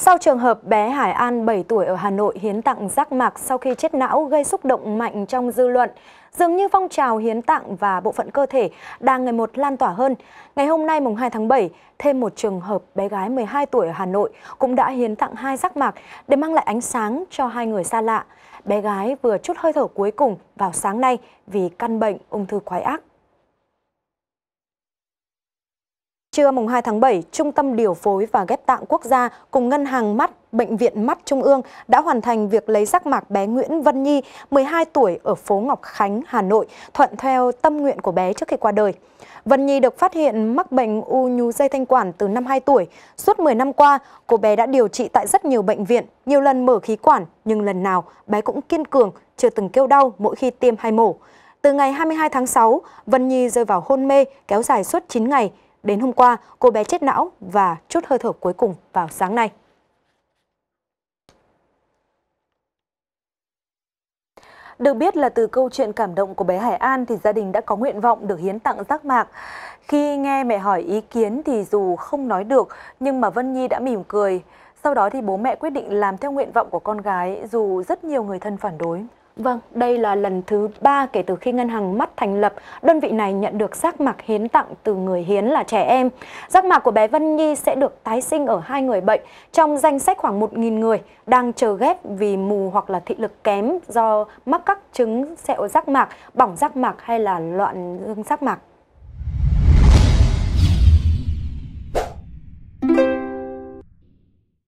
Sau trường hợp bé Hải An 7 tuổi ở Hà Nội hiến tặng rác mạc sau khi chết não gây xúc động mạnh trong dư luận, dường như phong trào hiến tặng và bộ phận cơ thể đang ngày một lan tỏa hơn. Ngày hôm nay mùng 2 tháng 7, thêm một trường hợp bé gái 12 tuổi ở Hà Nội cũng đã hiến tặng hai rác mạc để mang lại ánh sáng cho hai người xa lạ. Bé gái vừa chút hơi thở cuối cùng vào sáng nay vì căn bệnh ung thư quái ác. Trưa mùng 2 tháng 7, Trung tâm Điều phối và Ghép tạng Quốc gia cùng Ngân hàng Mắt, Bệnh viện Mắt Trung ương đã hoàn thành việc lấy rác mạc bé Nguyễn Văn Nhi, 12 tuổi ở phố Ngọc Khánh, Hà Nội, thuận theo tâm nguyện của bé trước khi qua đời. Vân Nhi được phát hiện mắc bệnh u nhú dây thanh quản từ năm 2 tuổi. Suốt 10 năm qua, cô bé đã điều trị tại rất nhiều bệnh viện, nhiều lần mở khí quản, nhưng lần nào bé cũng kiên cường, chưa từng kêu đau mỗi khi tiêm hay mổ. Từ ngày 22 tháng 6, Vân Nhi rơi vào hôn mê kéo dài suốt 9 ngày, Đến hôm qua, cô bé chết não và chút hơi thở cuối cùng vào sáng nay. Được biết là từ câu chuyện cảm động của bé Hải An thì gia đình đã có nguyện vọng được hiến tặng giác mạc. Khi nghe mẹ hỏi ý kiến thì dù không nói được nhưng mà Vân Nhi đã mỉm cười. Sau đó thì bố mẹ quyết định làm theo nguyện vọng của con gái dù rất nhiều người thân phản đối. Vâng, đây là lần thứ ba kể từ khi ngân hàng mắt thành lập, đơn vị này nhận được giác mạc hiến tặng từ người hiến là trẻ em. Giác mạc của bé Vân Nhi sẽ được tái sinh ở hai người bệnh trong danh sách khoảng 1.000 người đang chờ ghép vì mù hoặc là thị lực kém do mắc các chứng sẹo giác mạc, bỏng giác mạc hay là loạn dương giác mạc.